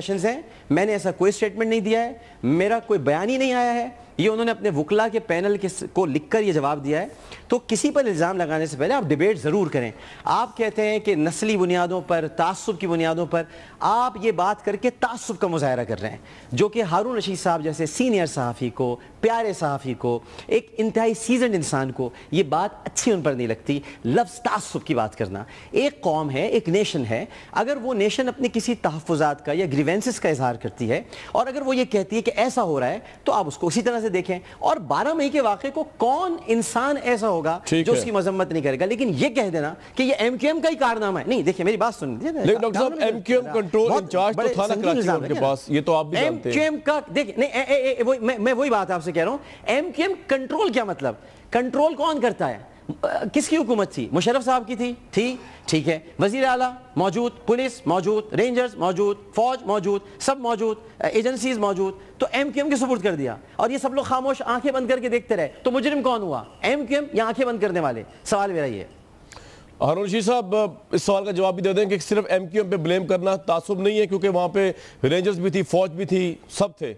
Sessions हैं मैंने ऐसा कोई स्टेटमेंट नहीं दिया है मेरा कोई बयान ही नहीं आया है ये उन्होंने अपने वकला के पैनल के को लिखकर ये जवाब दिया है तो किसी पर इल्ज़ाम लगाने से पहले आप डिबेट ज़रूर करें आप कहते हैं कि नस्ली बुनियादों पर तसब की बुनियादों पर आप ये बात करके तसब का मुजाहरा कर रहे हैं जो कि हारून रशीद साहब जैसे सीनियर सहाफ़ी को प्यारे सहाफ़ी को एक इंतहाई सीजन इंसान को ये बात अच्छी उन पर नहीं लगती लफ्ज़ तसब की बात करना एक कौम है एक नेशन है अगर वो नेशन अपने किसी तहफ़ात का या ग्रीवेंसिस का इजहार करती है और अगर वो ये कहती है कि ऐसा हो रहा है तो आप उसको उसी तरह से से देखें और बारह मई के वाक़े को कौन इंसान ऐसा होगा जो उसकी मजम्मत नहीं करेगा लेकिन ये कह देना कि ये एमक्यूएम का ही कारनामा है नहीं देखिए मेरी बात सुन लेकिन वही बात आपसे कह रहा हूं एमक्यूएम कंट्रोल क्या मतलब कंट्रोल कौन करता है किसकी हुकूमत थी मुशरफ साहब की थी थी ठीक है वजीर अला मौजूद पुलिस मौजूद रेंजर्स मौजूद फौज मौजूद सब मौजूद एजेंसीज मौजूद तो एम क्यू एम के सबूत कर दिया और ये सब लोग खामोश आंखें बंद करके देखते रहे तो मुजरिम कौन हुआ एम क्यू एम या आंखें बंद करने वाले सवाल मेरा ये हारून जी साहब इस सवाल का जवाब भी दे दें कि सिर्फ एम क्यू एम पे ब्लेम करना तासुब नहीं है क्योंकि वहाँ पे रेंजर्स भी थी फौज भी थी सब थे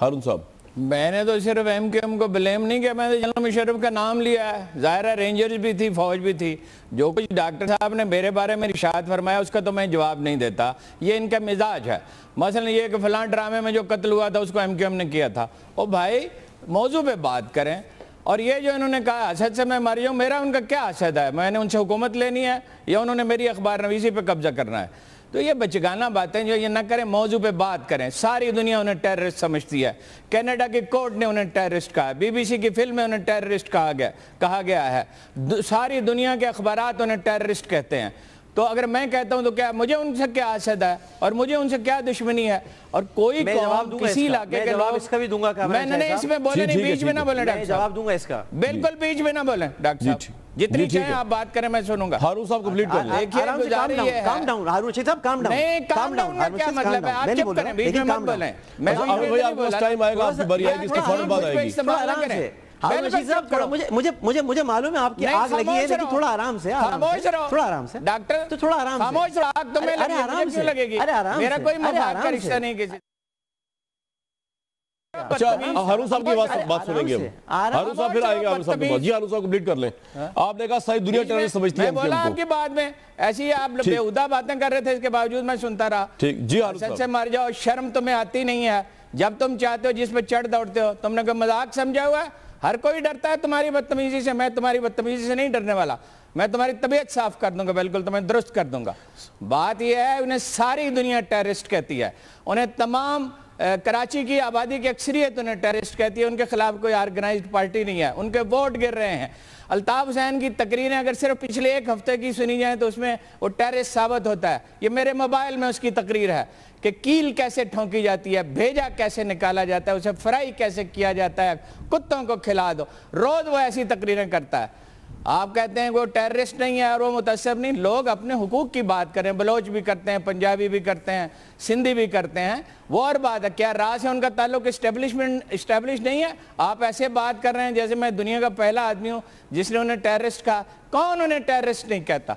हारून साहब मैंने तो सिर्फ एम क्यू एम को ब्लेम नहीं किया मैंने जनरल तो मुशरफ का नाम लिया है ज़ाहिर है रेंजर्स भी थी फौज भी थी जो कुछ डॉक्टर साहब ने मेरे बारे में रिशात फरमाया उसका तो मैं जवाब नहीं देता ये इनका मिजाज है मसलन ये कि फलां ड्रामे में जो कत्ल हुआ था उसको एम क्यू एम ने किया था ओ भाई मौजू पर बात करें और ये जो इन्होंने कहा असद से मैं मरी हूँ मेरा उनका क्या असद है मैंने उनसे हुकूमत लेनी है या उन्होंने मेरी अखबार नवीसी पर कब्जा करना है तो ये बचगाना बातें जो ये ना करें मौजू पे बात करें सारी दुनिया उन्हें टेररिस्ट समझती है कनाडा के कोर्ट ने उन्हें टेररिस्ट कहा बीबीसी की फिल्म में उन्हें टेररिस्ट कहा गया कहा गया है सारी दुनिया के अखबार उन्हें टेररिस्ट कहते हैं तो अगर मैं कहता हूं तो क्या मुझे उनसे क्या असद है और मुझे उनसे क्या दुश्मनी है और कोई जवाब किसी इलाके के जवाब इसका भी दूंगा मैंने इसमें बोले नहीं बीच में ना बोले डॉक्टर जवाब दूंगा इसका बिल्कुल बीच में ना बोले डॉक्टर जितनी चाहे आप बात करें मैं सुनूंगा हारू साहब कंप्लीट कर हाँ, देखिए मुझे मुझे मुझे मालूम है आपकी आग लगी है लेकिन थोड़ा आराम से थोड़ा आराम से डॉक्टर तो थोड़ा आराम से आग तो लगेगी अरे आराम से लगेगी अरे आराम मेरा कोई मजाक रिश्ता नहीं किसी अच्छा, हाँ। शर्म आती नहीं है जब तुम चाहते हो जिस पर चढ़ दौड़ते हो तुमने कोई मजाक समझा हुआ है हर कोई डरता है तुम्हारी बदतमीजी से मैं तुम्हारी बदतमीजी से नहीं डरने वाला मैं तुम्हारी तबीयत साफ कर दूंगा बिल्कुल तुम्हें दुरुस्त कर दूंगा बात यह है उन्हें सारी दुनिया टेररिस्ट कहती है उन्हें तमाम कराची की आबादी की अक्सरियत उन्हें टेररिस्ट कहती है उनके खिलाफ कोई ऑर्गेनाइज्ड पार्टी नहीं है उनके वोट गिर रहे हैं अल्ताफ हुसैन की तकरीरें अगर सिर्फ पिछले एक हफ्ते की सुनी जाए तो उसमें वो टेररिस्ट साबित होता है ये मेरे मोबाइल में उसकी तकरीर है कि कील कैसे ठोंकी जाती है भेजा कैसे निकाला जाता है उसे फ्राई कैसे किया जाता है कुत्तों को खिला दो रोज़ वो ऐसी तकरीरें करता है आप कहते हैं वो टेररिस्ट नहीं है और वो मुतसर नहीं लोग अपने हकूक की बात करें बलोच भी करते हैं पंजाबी भी करते हैं सिंधी भी करते हैं वो और बात है क्या राज है उनका ताल्लुक इस्टेब्लिशमेंट इस्टेब्लिश नहीं है आप ऐसे बात कर रहे हैं जैसे मैं दुनिया का पहला आदमी हूँ जिसने उन्हें टेररिस्ट कहा कौन उन्हें टेररिस्ट नहीं कहता